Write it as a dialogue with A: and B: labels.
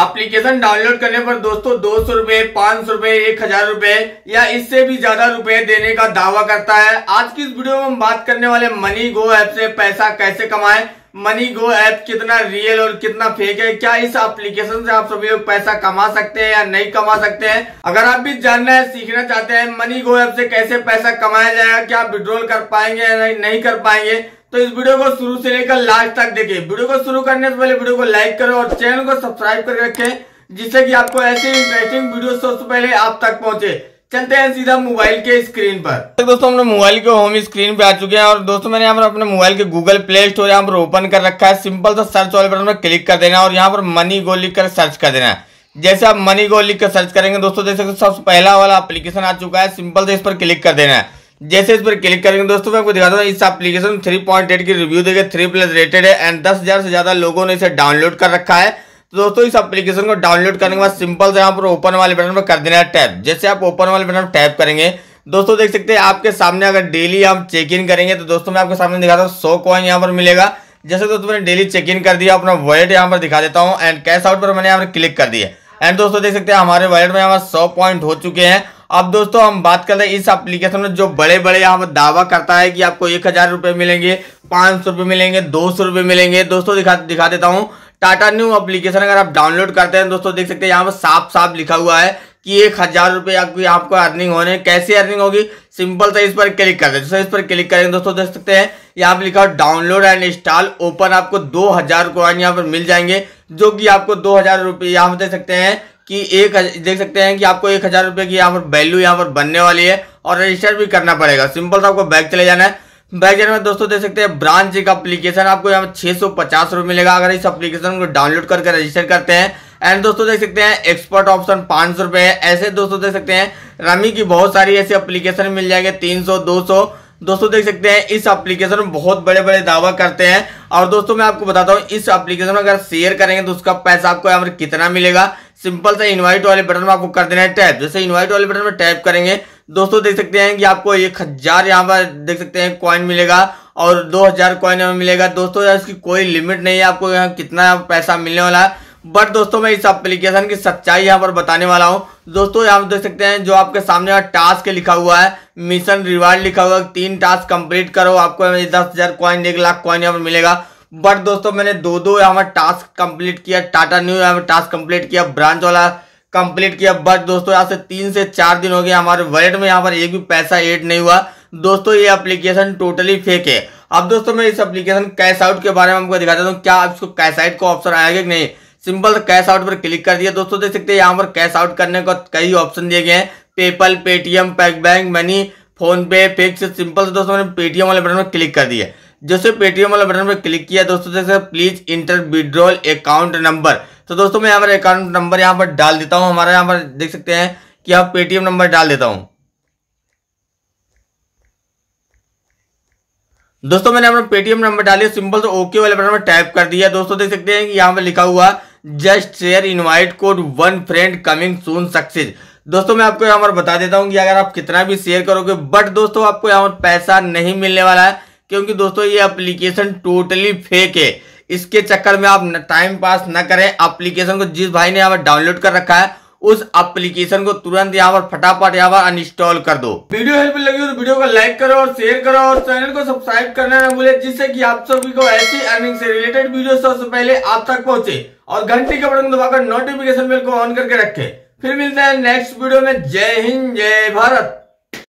A: application download करने पर दोस्तों दो सौ रूपए पांच सौ रूपए एक हजार रूपए या इससे भी ज्यादा रुपए देने का दावा करता है आज की इस वीडियो में हम बात करने वाले मनी गो ऐप से पैसा कैसे कमाए मनी गो ऐप कितना रियल और कितना फेक है क्या इस एप्लीकेशन से आप सभी लोग पैसा कमा सकते हैं या नहीं कमा सकते हैं अगर आप भी जानना है सीखना चाहते हैं मनी गो ऐप से कैसे पैसा कमाया जाएगा क्या विड्रॉल कर पाएंगे या नहीं कर पाएंगे तो इस वीडियो को शुरू से लेकर लास्ट तक देखें वीडियो को शुरू करने से पहले वीडियो को लाइक करो और चैनल को सब्सक्राइब करके रखें जिससे कि आपको ऐसे इंटरेस्टिंग वीडियो सबसे पहले आप तक पहुंचे चलते हैं सीधा मोबाइल के स्क्रीन पर तो दोस्तों हमने मोबाइल के होम स्क्रीन पे आ चुके हैं और दोस्तों मैंने यहाँ पर अपने मोबाइल के गूगल प्ले स्टोर यहाँ पर ओपन कर रखा है सिंपल सा सर्च वाले बटन पर क्लिक कर देना और यहाँ पर मनी गो लिख कर सर्च कर देना जैसे आप मनी गो लिख कर सर्च करेंगे दोस्तों सबसे पहला वाला एप्लीकेशन आ चुका है सिंपल से इस पर क्लिक कर देना है जैसे इस पर क्लिक करेंगे दोस्तों मैं आपको दिखाता हूँ इस एप्लीकेशन थ्री पॉइंट एट की रिव्यू देखिए थ्री प्लस रेटेड है एंड दस हज़ार से ज़्यादा लोगों ने इसे डाउनलोड कर रखा है तो दोस्तों इस एप्लीकेशन को डाउनलोड करने के बाद सिंपल से यहाँ पर ओपन वाले बटन पर कर देना है टैप जैसे आप ओपन वाले बटन पर टैप करेंगे दोस्तों देख सकते हैं आपके सामने अगर डेली हम चेक इन करेंगे तो दोस्तों मैं आपके सामने दिखाता हूँ सौ कॉइन यहाँ पर मिलेगा जैसे दोस्तों मैंने डेली चेक इन कर दिया अपना वॉलेट यहाँ पर दिखा देता हूँ एंड कैश आउट पर मैंने यहाँ पर क्लिक कर दिया एंड दोस्तों देख सकते हैं हमारे वॉलेट में यहाँ पर सौ पॉइंट हो चुके हैं अब दोस्तों हम बात हैं इस एप्लीकेशन में जो बड़े बड़े यहाँ पर दावा करता है कि आपको एक हज़ार रुपये मिलेंगे पाँच सौ रुपये मिलेंगे दो सौ रुपये मिलेंगे दोस्तों दिखा दिखा देता हूँ टाटा न्यू एप्लीकेशन अगर आप डाउनलोड करते हैं दोस्तों देख सकते हैं यहाँ पर साफ साफ लिखा हुआ है कि एक हज़ार रुपये आपकी आपको अर्निंग होने कैसे अर्निंग होगी सिंपल से इस पर क्लिक कर दें इस पर क्लिक करेंगे दोस्तों देख सकते हैं यहाँ पर लिखा हो डाउनलोड एंड इंस्टॉल ओपन आपको दो हज़ार यहाँ पर मिल जाएंगे जो कि आपको दो हज़ार रुपये यहाँ पर देख सकते हैं कि एक देख सकते हैं कि आपको एक हज़ार रुपये की यहाँ पर वैल्यू यहाँ पर बनने वाली है और रजिस्टर भी करना पड़ेगा सिंपल सा आपको बैग चले जाना है बैग जाने में दोस्तों देख सकते हैं ब्रांच एक अप्लीकेशन आपको यहाँ पर छः सौ पचास रुपये मिलेगा अगर इस अप्लीकेशन को डाउनलोड करके रजिस्टर करते हैं एंड दोस्तों देख सकते हैं एक्सपर्ट ऑप्शन पाँच सौ रुपए है ऐसे दोस्तों देख सकते हैं रमी की बहुत सारी ऐसी अप्लीकेशन मिल जाएंगे तीन सौ दो सौ दोस्तों देख सकते हैं इस एप्लीकेशन में बहुत बड़े बड़े दावा करते हैं और दोस्तों मैं आपको बताता हूँ इस एप्लीकेशन में अगर शेयर करेंगे तो उसका पैसा आपको यहाँ पर कितना मिलेगा सिंपल से इनवाइट वाले बटन में आपको कर देना है टैप जैसे इनवाइट वाले बटन में टैप करेंगे दोस्तों देख सकते हैं कि आपको एक हज़ार यहाँ पर देख सकते हैं कॉइन मिलेगा और दो हज़ार कॉइन हमें मिलेगा दोस्तों यार इसकी कोई लिमिट नहीं है आपको यहाँ कितना पैसा मिलने वाला है बट दोस्तों मैं इस एप्लीकेशन की सच्चाई यहाँ पर बताने वाला हूँ दोस्तों यहाँ देख सकते हैं जो आपके सामने यहाँ टास्क लिखा हुआ है मिशन रिवार्ड लिखा हुआ है तीन टास्क कंप्लीट करो आपको दस हज़ार कॉइन एक लाख कॉइन यहाँ पर मिलेगा बट दोस्तों मैंने दो दो यहाँ पर टास्क कंप्लीट किया टाटा न्यू यहाँ पर टास्क कंप्लीट किया ब्रांच वाला कंप्लीट किया बट दोस्तों यहाँ से तीन से चार दिन हो गए हमारे वॉलेट में यहाँ पर एक भी पैसा एड नहीं हुआ दोस्तों ये अप्लीकेशन टोटली फेक है अब दोस्तों मैं इस अप्लीकेशन कैश आउट के बारे में आपको दिखा देता हूँ क्या इसको कैश आउट का ऑप्शन आएगा कि नहीं सिंपल कैश आउट पर क्लिक कर दिया दोस्तों देख सकते हैं यहाँ पर कैश आउट करने का कई ऑप्शन दिए गए हैं PayPal Paytm pack bank money PhonePe fix simple से दोस्तों मैंने पेटीएम वाले बटन पर क्लिक कर दिया जैसे पेटीएम वाला बटन पर क्लिक किया दोस्तों जैसे please enter withdrawal account number तो दोस्तों मैं यहाँ पर अकाउंट नंबर यहाँ पर डाल देता हूँ हमारा यहाँ पर देख सकते हैं कि आप पेटीएम नंबर डाल देता हूँ दोस्तों मैंने अपना पेटीएम नंबर डाली सिंपल से ओके वाले बटन पर टाइप कर दिया दोस्तों देख सकते हैं कि यहाँ पर लिखा हुआ just share invite code one friend coming soon success दोस्तों मैं आपको यहाँ पर बता देता हूँ कि अगर आप कितना भी शेयर करोगे बट दोस्तों आपको यहाँ पर पैसा नहीं मिलने वाला है क्योंकि दोस्तों ये एप्लीकेशन टोटली फेक है इसके चक्कर में आप टाइम पास न करें एप्लीकेशन को जिस भाई ने यहाँ पर डाउनलोड कर रखा है उस एप्लीकेशन को तुरंत यहाँ पर फटाफट यहाँ पर अनइंस्टॉल कर दो वीडियो हेल्प लगी हो तो वीडियो को लाइक करो और शेयर करो और चैनल को सब्सक्राइब करना ना भूले जिससे कि आप सभी को ऐसी अर्निंग से रिलेटेड वीडियो सबसे पहले आप तक पहुंचे और घंटी का बटन दबाकर नोटिफिकेशन बिल को ऑन करके रखे फिर मिलते हैं नेक्स्ट वीडियो में जय हिंद जय भारत